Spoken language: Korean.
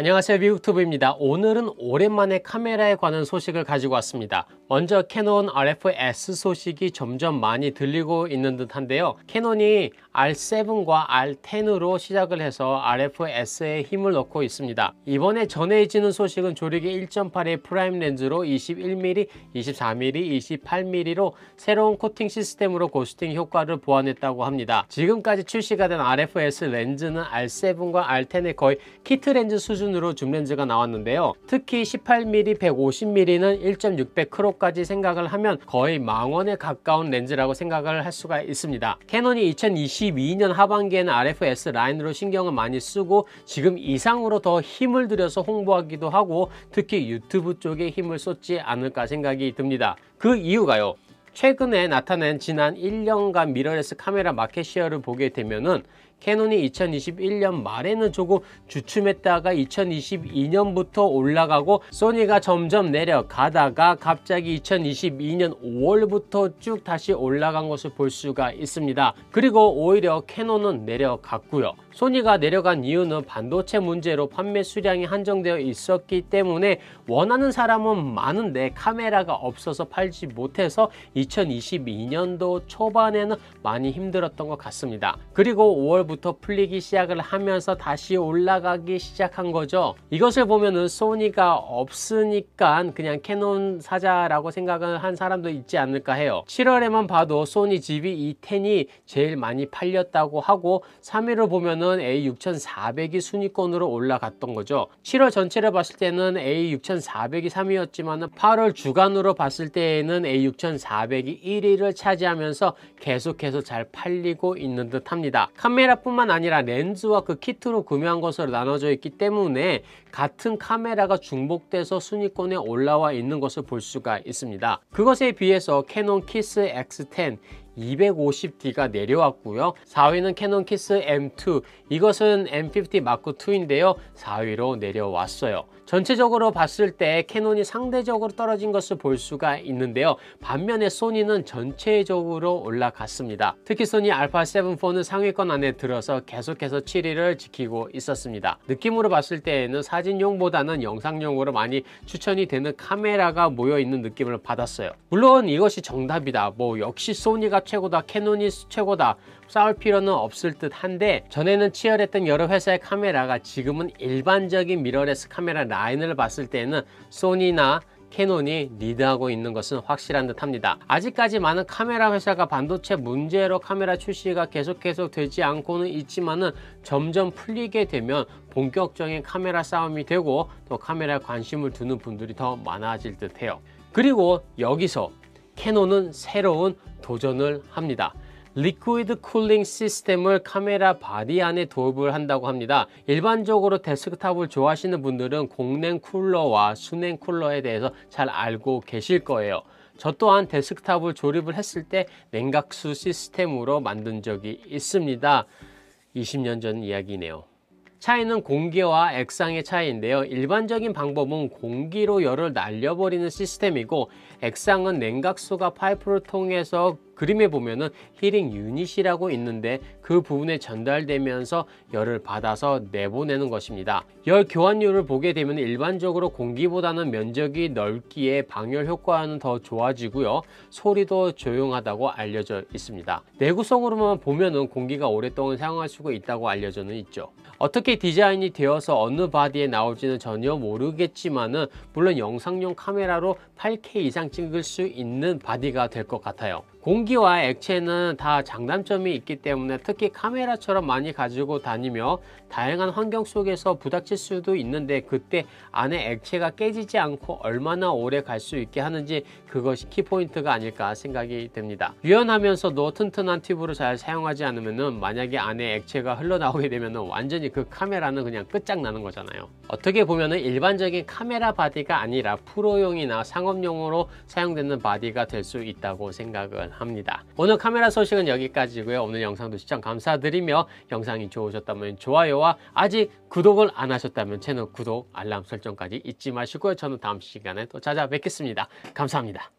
안녕하세요 미국튜브입니다. 오늘은 오랜만에 카메라에 관한 소식을 가지고 왔습니다. 먼저 캐논 RF-S 소식이 점점 많이 들리고 있는 듯한데요. 캐논이 R7과 R10으로 시작을 해서 RF-S에 힘을 넣고 있습니다. 이번에 전해지는 소식은 조리개 1.8의 프라임 렌즈로 21mm, 24mm, 28mm로 새로운 코팅 시스템으로 고스팅 효과를 보완했다고 합니다. 지금까지 출시가 된 RF-S 렌즈는 R7과 R10의 거의 키트 렌즈 수준으로 줌 렌즈가 나왔는데요. 특히 18mm, 150mm는 1.6배 크롭 정도까지 생각을 하면 거의 망원에 가까운 렌즈라고 생각을 할 수가 있습니다. 캐논이 2022년 하반기에는 RFS 라인으로 신경을 많이 쓰고 지금 이상으로 더 힘을 들여서 홍보하기도 하고 특히 유튜브 쪽에 힘을 쏟지 않을까 생각이 듭니다. 그 이유가요. 최근에 나타낸 지난 1년간 미러레스 카메라 마켓 시어를 보게 되면은 캐논이 2021년 말에는 조금 주춤했다가 2022년부터 올라가고 소니가 점점 내려가다가 갑자기 2022년 5월부터 쭉 다시 올라간 것을 볼 수가 있습니다. 그리고 오히려 캐논은 내려갔고요. 소니가 내려간 이유는 반도체 문제로 판매 수량이 한정되어 있었기 때문에 원하는 사람은 많은데 카메라가 없어서 팔지 못해서 2022년도 초반에는 많이 힘들었던 것 같습니다. 그리고 5월부터 풀리기 시작을 하면서 다시 올라가기 시작한 거죠. 이것을 보면은 소니가 없으니까 그냥 캐논 사자라고 생각을 한 사람도 있지 않을까 해요. 7월에만 봐도 소니 GV E10이 제일 많이 팔렸다고 하고 3위를 보면은 때는 A6400이 순위권으로 올라갔던 거죠. 7월 전체를 봤을 때는 A6400이 3위였지만 8월 주간으로 봤을 때에는 A6400이 1위를 차지하면서 계속해서 잘 팔리고 있는 듯 합니다. 카메라뿐만 아니라 렌즈와 그 키트로 구매한 것으로 나눠져 있기 때문에 같은 카메라가 중복돼서 순위권에 올라와 있는 것을 볼 수가 있습니다. 그것에 비해서 캐논 키스 X10 250D가 내려왔고요 4위는 캐논 키스 M2 이것은 M50 마크2인데요 4위로 내려왔어요 전체적으로 봤을 때 캐논이 상대적으로 떨어진 것을 볼 수가 있는데요. 반면에 소니는 전체적으로 올라갔습니다. 특히 소니 알파7-4는 상위권 안에 들어서 계속해서 7위를 지키고 있었습니다. 느낌으로 봤을 때에는 사진용보다는 영상용으로 많이 추천이 되는 카메라가 모여있는 느낌을 받았어요. 물론 이것이 정답이다. 뭐 역시 소니가 최고다. 캐논이 최고다. 싸울 필요는 없을 듯 한데 전에는 치열했던 여러 회사의 카메라가 지금은 일반적인 미러레스 카메라 라인을 봤을 때는 소니나 캐논이 리드하고 있는 것은 확실한 듯 합니다. 아직까지 많은 카메라 회사가 반도체 문제로 카메라 출시가 계속 계속 되지 않고는 있지만은 점점 풀리게 되면 본격적인 카메라 싸움이 되고 또 카메라에 관심을 두는 분들이 더 많아질 듯 해요. 그리고 여기서 캐논은 새로운 도전을 합니다. 리퀴드 쿨링 시스템을 카메라 바디 안에 도입을 한다고 합니다. 일반적으로 데스크탑을 좋아하시는 분들은 공냉 쿨러와 수냉 쿨러에 대해서 잘 알고 계실 거예요. 저 또한 데스크탑을 조립을 했을 때 냉각수 시스템으로 만든 적이 있습니다. 20년 전 이야기네요. 차이는 공기와 액상의 차이인데요. 일반적인 방법은 공기로 열을 날려버리는 시스템이고 액상은 냉각수가 파이프를 통해서 그림에 보면은 힐링 유닛이라고 있는데 그 부분에 전달되면서 열을 받아서 내보내는 것입니다. 열 교환율을 보게 되면 일반적으로 공기보다는 면적이 넓기에 방열 효과는 더 좋아지고요. 소리도 조용하다고 알려져 있습니다. 내구성으로만 보면은 공기가 오랫동안 사용할 수 있다고 알려져는 있죠. 어떻게 디자인이 되어서 어느 바디에 나올지는 전혀 모르겠지만은 물론 영상용 카메라로 8K 이상 찍을 수 있는 바디가 될 것 같아요. 공기와 액체는 다 장단점이 있기 때문에 특히 카메라처럼 많이 가지고 다니며 다양한 환경 속에서 부닥칠 수도 있는데 그때 안에 액체가 깨지지 않고 얼마나 오래 갈 수 있게 하는지 그것이 키포인트가 아닐까 생각이 됩니다 유연하면서도 튼튼한 튜브를 잘 사용하지 않으면 만약에 안에 액체가 흘러나오게 되면 완전히 그 카메라는 그냥 끝장나는 거잖아요. 어떻게 보면 일반적인 카메라 바디가 아니라 프로용이나 상업용으로 사용되는 바디가 될 수 있다고 생각을 감사합니다. 오늘 카메라 소식은 여기까지고요. 오늘 영상도 시청 감사드리며 영상이 좋으셨다면 좋아요와 아직 구독을 안 하셨다면 채널 구독, 알람 설정까지 잊지 마시고요. 저는 다음 시간에 또 찾아뵙겠습니다. 감사합니다.